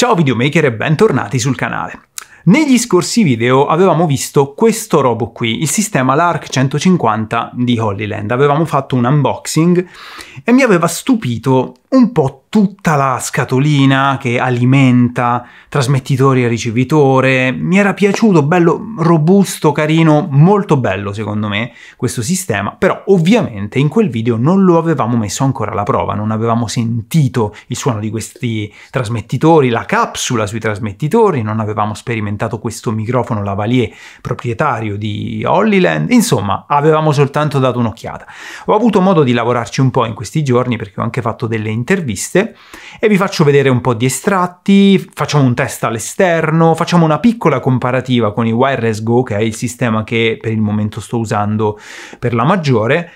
Ciao videomaker e bentornati sul canale. Negli scorsi video avevamo visto questo robot qui, il sistema LARC 150 di Holy Land. Avevamo fatto un unboxing e mi aveva stupito un po' tutta la scatolina che alimenta trasmettitori e ricevitore. Mi era piaciuto, bello robusto, carino, molto bello secondo me questo sistema, però ovviamente in quel video non lo avevamo messo ancora alla prova, non avevamo sentito il suono di questi trasmettitori, la capsula sui trasmettitori, non avevamo sperimentato questo microfono lavalier proprietario di Hollyland, insomma avevamo soltanto dato un'occhiata. Ho avuto modo di lavorarci un po' in questi giorni perché ho anche fatto delle interviste ovviamente, e vi faccio vedere un po' di estratti, facciamo un test all'esterno, facciamo una piccola comparativa con i Wireless Go, che è il sistema che per il momento sto usando per la maggiore,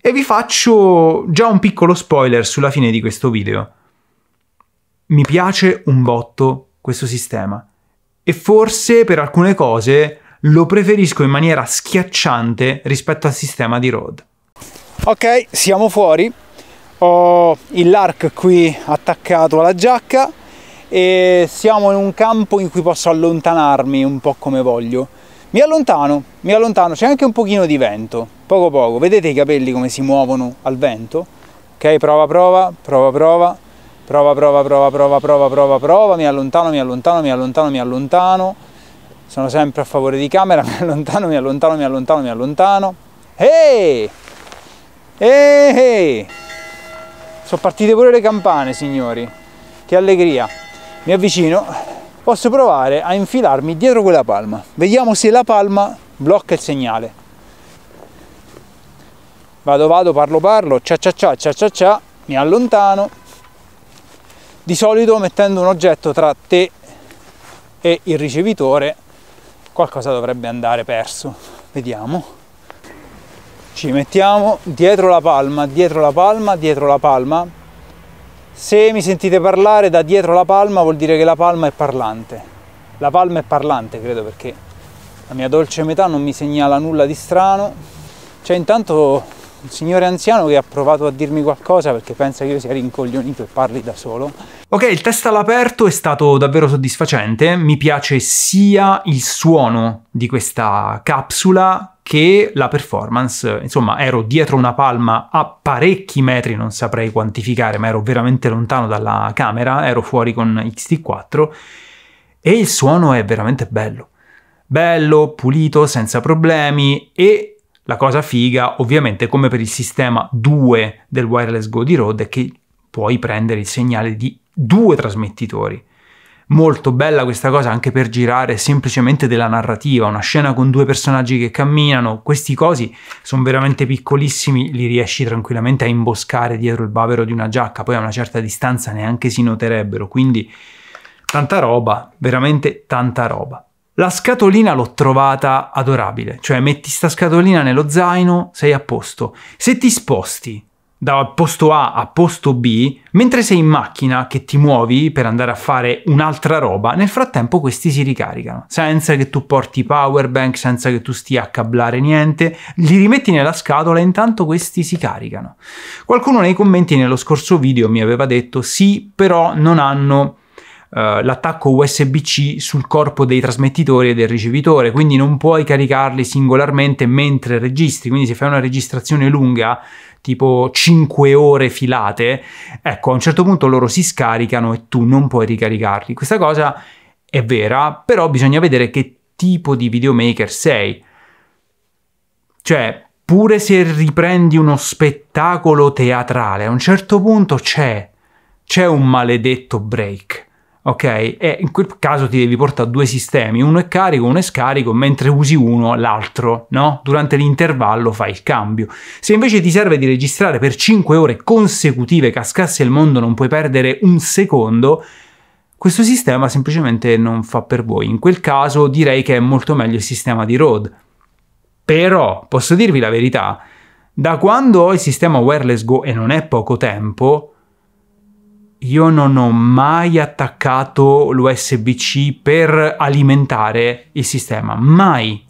e vi faccio già un piccolo spoiler sulla fine di questo video. Mi piace un botto questo sistema e forse per alcune cose lo preferisco in maniera schiacciante rispetto al sistema di Rode. Ok, siamo fuori ho il lark qui attaccato alla giacca e siamo in un campo in cui posso allontanarmi un po' come voglio mi allontano, mi allontano, c'è anche un pochino di vento, poco poco, vedete i capelli come si muovono al vento? Ok, prova, prova, prova, prova, prova, prova, prova, prova, prova, prova, prova, mi allontano, mi allontano, mi allontano, mi allontano, sono sempre a favore di camera, mi allontano, mi allontano, mi allontano, mi allontano, ehi, ehi, sono partite pure le campane, signori. Che allegria. Mi avvicino. Posso provare a infilarmi dietro quella palma. Vediamo se la palma blocca il segnale. Vado, vado, parlo, parlo. Cia, cia, cia, cia, cia, cia. Mi allontano. Di solito mettendo un oggetto tra te e il ricevitore qualcosa dovrebbe andare perso. Vediamo ci mettiamo dietro la palma, dietro la palma, dietro la palma. Se mi sentite parlare da dietro la palma vuol dire che la palma è parlante. La palma è parlante, credo, perché la mia dolce metà non mi segnala nulla di strano. C'è cioè, intanto un signore anziano che ha provato a dirmi qualcosa perché pensa che io sia rincoglionito e parli da solo. Ok, il test all'aperto è stato davvero soddisfacente. Mi piace sia il suono di questa capsula che la performance, insomma, ero dietro una palma a parecchi metri, non saprei quantificare, ma ero veramente lontano dalla camera, ero fuori con XT4 e il suono è veramente bello. Bello, pulito, senza problemi e la cosa figa, ovviamente, come per il sistema 2 del wireless Go di Rode, è che puoi prendere il segnale di due trasmettitori molto bella questa cosa anche per girare semplicemente della narrativa, una scena con due personaggi che camminano, questi cosi sono veramente piccolissimi, li riesci tranquillamente a imboscare dietro il bavero di una giacca, poi a una certa distanza neanche si noterebbero, quindi tanta roba, veramente tanta roba. La scatolina l'ho trovata adorabile, cioè metti sta scatolina nello zaino, sei a posto. Se ti sposti da posto A a posto B, mentre sei in macchina che ti muovi per andare a fare un'altra roba, nel frattempo questi si ricaricano, senza che tu porti power bank, senza che tu stia a cablare niente, li rimetti nella scatola e intanto questi si caricano. Qualcuno nei commenti nello scorso video mi aveva detto "Sì, però non hanno eh, l'attacco USB-C sul corpo dei trasmettitori e del ricevitore, quindi non puoi caricarli singolarmente mentre registri, quindi se fai una registrazione lunga tipo 5 ore filate, ecco, a un certo punto loro si scaricano e tu non puoi ricaricarli. Questa cosa è vera, però bisogna vedere che tipo di videomaker sei. Cioè, pure se riprendi uno spettacolo teatrale, a un certo punto c'è, c'è un maledetto break. Ok, e in quel caso ti devi portare due sistemi, uno è carico, uno è scarico, mentre usi uno l'altro, no? Durante l'intervallo fai il cambio. Se invece ti serve di registrare per 5 ore consecutive, cascasse il mondo, non puoi perdere un secondo, questo sistema semplicemente non fa per voi. In quel caso direi che è molto meglio il sistema di Rode. Però, posso dirvi la verità, da quando ho il sistema wireless Go, e non è poco tempo, io non ho mai attaccato l'USB-C per alimentare il sistema, mai.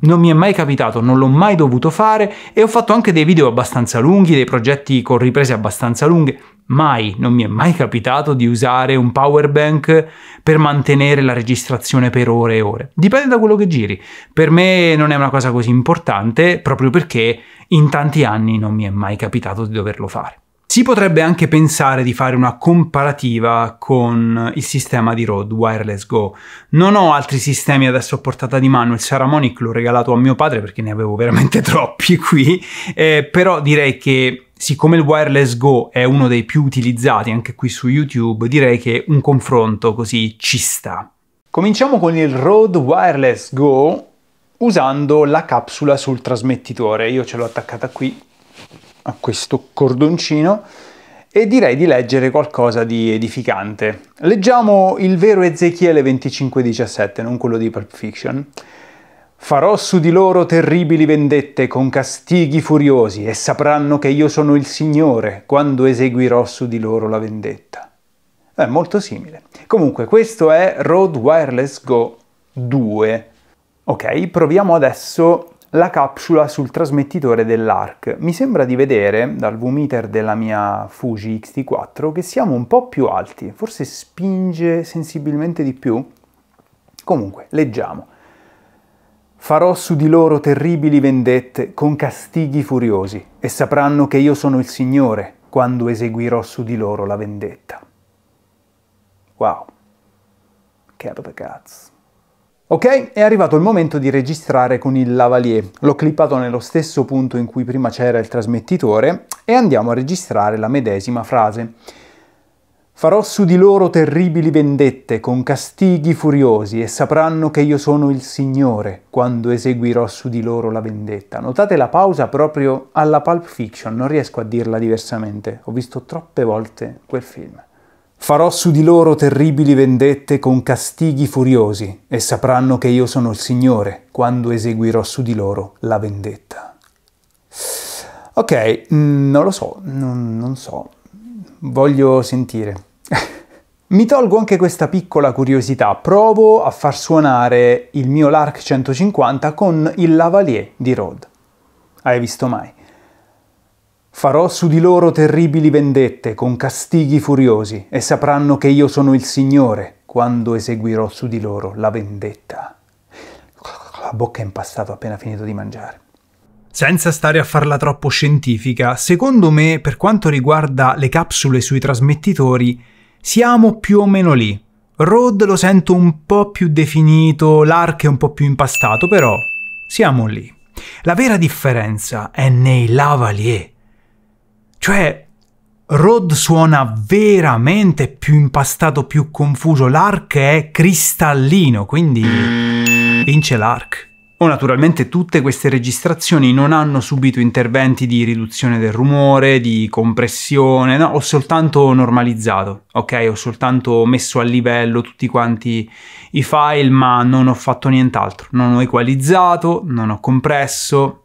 Non mi è mai capitato, non l'ho mai dovuto fare e ho fatto anche dei video abbastanza lunghi, dei progetti con riprese abbastanza lunghe. Mai, non mi è mai capitato di usare un power bank per mantenere la registrazione per ore e ore. Dipende da quello che giri. Per me non è una cosa così importante proprio perché in tanti anni non mi è mai capitato di doverlo fare. Si potrebbe anche pensare di fare una comparativa con il sistema di Rode Wireless Go. Non ho altri sistemi adesso a portata di mano, il Saramonic l'ho regalato a mio padre perché ne avevo veramente troppi qui, eh, però direi che siccome il Wireless Go è uno dei più utilizzati anche qui su YouTube, direi che un confronto così ci sta. Cominciamo con il Rode Wireless Go usando la capsula sul trasmettitore, io ce l'ho attaccata qui a questo cordoncino e direi di leggere qualcosa di edificante. Leggiamo il vero Ezechiele 25:17, non quello di Pulp Fiction. Farò su di loro terribili vendette con castighi furiosi e sapranno che io sono il Signore quando eseguirò su di loro la vendetta. È molto simile. Comunque, questo è Road Wireless Go 2. Ok, proviamo adesso la capsula sul trasmettitore dell'ARC. Mi sembra di vedere dal V-meter della mia Fuji X-T4 che siamo un po' più alti, forse spinge sensibilmente di più. Comunque, leggiamo. Farò su di loro terribili vendette con castighi furiosi e sapranno che io sono il Signore quando eseguirò su di loro la vendetta. Wow, che cazzo. Ok, è arrivato il momento di registrare con il lavalier. L'ho clippato nello stesso punto in cui prima c'era il trasmettitore e andiamo a registrare la medesima frase. Farò su di loro terribili vendette con castighi furiosi e sapranno che io sono il Signore quando eseguirò su di loro la vendetta. Notate la pausa proprio alla Pulp Fiction, non riesco a dirla diversamente, ho visto troppe volte quel film. Farò su di loro terribili vendette con castighi furiosi, e sapranno che io sono il Signore quando eseguirò su di loro la vendetta. Ok, mm, non lo so, non, non so. Voglio sentire. Mi tolgo anche questa piccola curiosità, provo a far suonare il mio Lark 150 con il lavalier di Rod. Hai visto mai? Farò su di loro terribili vendette con castighi furiosi e sapranno che io sono il Signore quando eseguirò su di loro la vendetta. La bocca è impastata appena finito di mangiare. Senza stare a farla troppo scientifica, secondo me, per quanto riguarda le capsule sui trasmettitori, siamo più o meno lì. Rod lo sento un po' più definito, l'arc è un po' più impastato, però siamo lì. La vera differenza è nei lavalier cioè, Rod suona veramente più impastato, più confuso. L'arc è cristallino, quindi vince l'arc. Oh, naturalmente tutte queste registrazioni non hanno subito interventi di riduzione del rumore, di compressione, no, ho soltanto normalizzato, ok? Ho soltanto messo a livello tutti quanti i file, ma non ho fatto nient'altro. Non ho equalizzato, non ho compresso,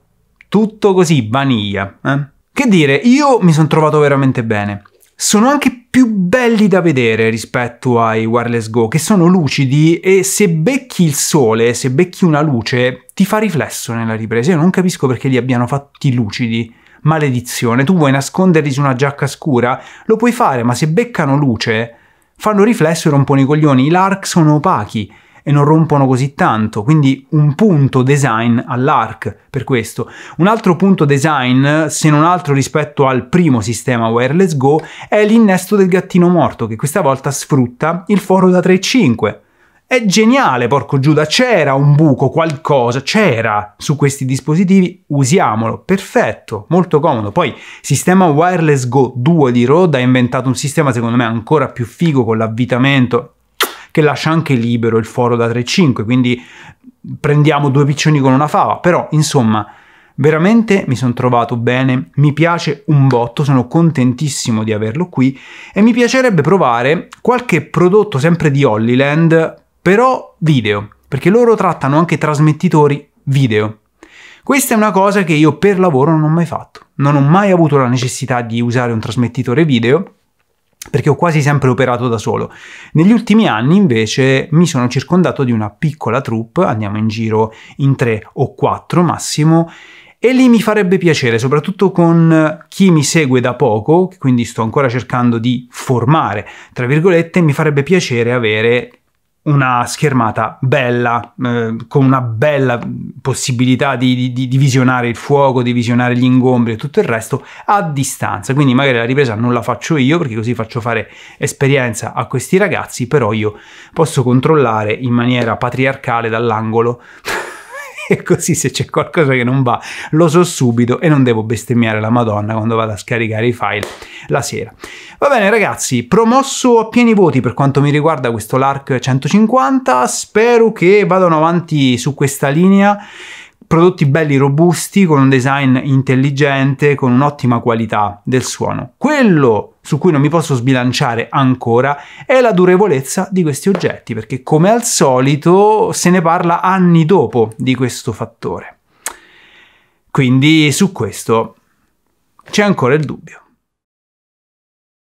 tutto così, vaniglia, eh? Che dire, io mi sono trovato veramente bene. Sono anche più belli da vedere rispetto ai wireless go, che sono lucidi e se becchi il sole, se becchi una luce, ti fa riflesso nella ripresa. Io non capisco perché li abbiano fatti lucidi. Maledizione, tu vuoi nasconderli su una giacca scura? Lo puoi fare, ma se beccano luce, fanno riflesso e rompono i coglioni. I LARC sono opachi e non rompono così tanto, quindi un punto design all'arc per questo. Un altro punto design, se non altro rispetto al primo sistema wireless go, è l'innesto del gattino morto che questa volta sfrutta il foro da 3.5. È geniale, porco Giuda, c'era un buco, qualcosa, c'era su questi dispositivi, usiamolo, perfetto, molto comodo. Poi, sistema wireless Go 2 di Rode ha inventato un sistema secondo me ancora più figo con l'avvitamento, che lascia anche libero il foro da 3-5, quindi prendiamo due piccioni con una fava, però insomma veramente mi sono trovato bene, mi piace un botto, sono contentissimo di averlo qui e mi piacerebbe provare qualche prodotto sempre di Hollyland, però video, perché loro trattano anche trasmettitori video. Questa è una cosa che io per lavoro non ho mai fatto, non ho mai avuto la necessità di usare un trasmettitore video perché ho quasi sempre operato da solo. Negli ultimi anni invece mi sono circondato di una piccola troupe, andiamo in giro in tre o quattro massimo, e lì mi farebbe piacere, soprattutto con chi mi segue da poco, quindi sto ancora cercando di formare, tra virgolette, mi farebbe piacere avere una schermata bella, eh, con una bella possibilità di, di, di, visionare il fuoco, di visionare gli ingombri e tutto il resto a distanza. Quindi magari la ripresa non la faccio io perché così faccio fare esperienza a questi ragazzi, però io posso controllare in maniera patriarcale dall'angolo e così se c'è qualcosa che non va lo so subito e non devo bestemmiare la madonna quando vado a scaricare i file la sera. Va bene ragazzi, promosso a pieni voti per quanto mi riguarda questo LARC 150, spero che vadano avanti su questa linea prodotti belli robusti con un design intelligente, con un'ottima qualità del suono. Quello su cui non mi posso sbilanciare ancora è la durevolezza di questi oggetti, perché come al solito se ne parla anni dopo di questo fattore. Quindi su questo c'è ancora il dubbio.